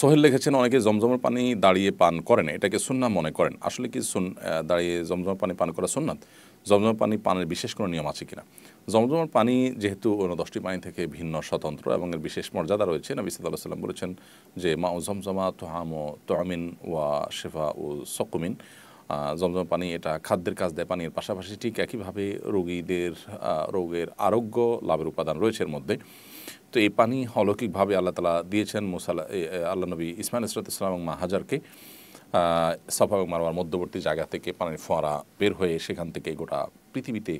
সোহেল লিখেছেন অনেকে জমজমের পানি দাঁড়িয়ে পান করেন এটাকে সুন্না মনে করেন আসলে কি সুন দাঁড়িয়ে জমজমের পানি পান করা সুন্নাত জমজমের পানি পানের বিশেষ কোনো নিয়ম আছে কিনা জমজমের পানি যেহেতু অন্য দশটি পানি থেকে ভিন্ন স্বতন্ত্র এবং এর বিশেষ মর্যাদা রয়েছে নবী সাল্লাহ সাল্লাম বলেছেন যে মা ও জমজমা তোহাম ও তোয়ামিন ওয়া শেফা ও সকুমিন জমজম পানি এটা খাদ্যের কাজ দেয় পানির পাশাপাশি ঠিক একইভাবে রোগীদের রোগের আরোগ্য লাভের উপাদান রয়েছে এর মধ্যে তো এই পানি অলৌকিকভাবে আল্লাহ তালা দিয়েছেন মোসাল আল্লাহ নবী ইসমাইল ইসরাত ইসলাম এবং সফা এবং মারোয়ার মধ্যবর্তী জায়গা থেকে পানির ফোয়ারা বের হয়ে সেখান থেকে গোটা পৃথিবীতে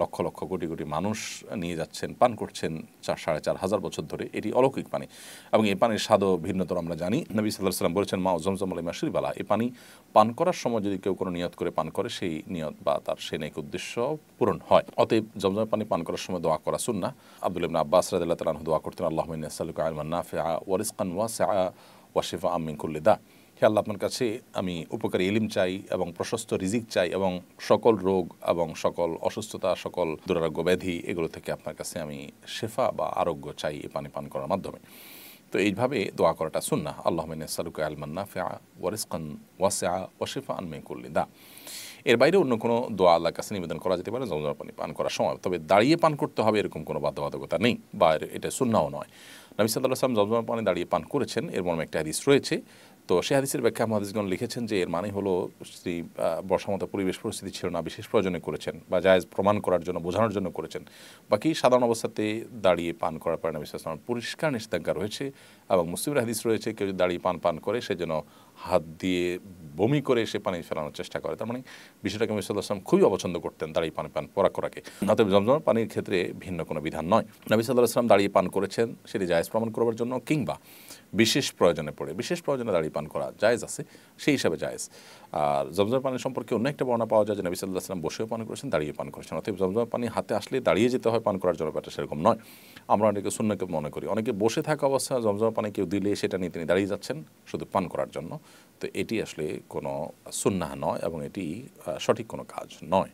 লক্ষ লক্ষ কোটি কোটি মানুষ নিয়ে যাচ্ছেন পান করছেন চার সাড়ে চার হাজার বছর ধরে এটি অলৌকিক পানি এবং এই পানির স্বাদও ভিন্নতর আমরা জানি নবী সাল্লাহ সাল্লাম বলেছেন মা জমজম আলিমা মাসির বালা এই পানি পান করার সময় যদি কেউ কোনো নিয়ত করে পান করে সেই নিয়ত বা তার সেই নেক উদ্দেশ্য পূরণ হয় অতএব জমজম পানি পান করার সময় দোয়া করা না আব্দুল ইবনা আব্বাস রাদিল্লাহ তালাহ দোয়া করতেন আল্লাহ আলমান নাফে ওয়ারিসকান আমিন কুল্লিদা হে আল্লাহ আপনার কাছে আমি উপকারী এলিম চাই এবং প্রশস্ত রিজিক চাই এবং সকল রোগ এবং সকল অসুস্থতা সকল দুরারোগ্য ব্যাধি এগুলো থেকে আপনার কাছে আমি শেফা বা আরোগ্য চাই পানি পান করার মাধ্যমে তো এইভাবে দোয়া করাটা সুন্না আল্লাহ সালুকা আলমান্না ফেয়া ওয়ারিসকান ওয়াসেয়া ওয়াশিফা আনমে করলি দা এর বাইরে অন্য কোনো দোয়া আল্লাহ কাছে নিবেদন করা যেতে পারে জমজমার পানি পান করার সময় তবে দাঁড়িয়ে পান করতে হবে এরকম কোনো বাধ্যবাধকতা নেই বা এটা সুন্নাও নয় নবী সাল্লাহ আসলাম জমজমার পানি দাঁড়িয়ে পান করেছেন এর মর্মে একটা হাদিস রয়েছে তো সে হাদিসের ব্যাখ্যা মহাদিসগণ লিখেছেন যে এর মানে হলো শ্রী বর্ষামত পরিবেশ পরিস্থিতি ছিল না বিশেষ প্রয়োজনে করেছেন বা জায়জ প্রমাণ করার জন্য বোঝানোর জন্য করেছেন বাকি সাধারণ অবস্থাতে দাঁড়িয়ে পান করার পারে না বিশ্বাস পরিষ্কার নিষেধাজ্ঞা রয়েছে এবং মুসলিমের হাদিস রয়েছে কেউ যদি দাঁড়িয়ে পান পান করে সে যেন হাত দিয়ে বমি করে এসে পানি ফেলানোর চেষ্টা করে তার মানে বিষয়টাকে মিসাল আসলাম খুবই অপছন্দ করতেন দাঁড়িয়ে পানি পান পরা করাকে অতএব জমজমার পানির ক্ষেত্রে ভিন্ন কোনো বিধান নয় নবী সাল্লাহ আসলাম দাঁড়িয়ে পান করেছেন সেটি জায়েজ প্রমাণ করবার জন্য কিংবা বিশেষ প্রয়োজনে পড়ে বিশেষ প্রয়োজনে দাঁড়িয়ে পান করা জায়েজ আছে সেই হিসাবে জায়েজ আর জমজমের পানি সম্পর্কে অন্য একটা বর্ণনা পাওয়া যায় যে নবী সাল্লাহ আসলাম বসেও পান করেছেন দাঁড়িয়ে পান করেছেন অতএব জমজমের পানি হাতে আসলে দাঁড়িয়ে যেতে হয় পান করার জন্য ব্যাপারটা সেরকম নয় আমরা অনেকে শূন্যকে মনে করি অনেকে বসে থাকা অবস্থায় জমজম পানি কেউ দিলে সেটা নিয়ে তিনি দাঁড়িয়ে যাচ্ছেন শুধু পান করার জন্য তো এটি আসলে কোনো সুন্না নয় এবং এটি সঠিক কোনো কাজ নয়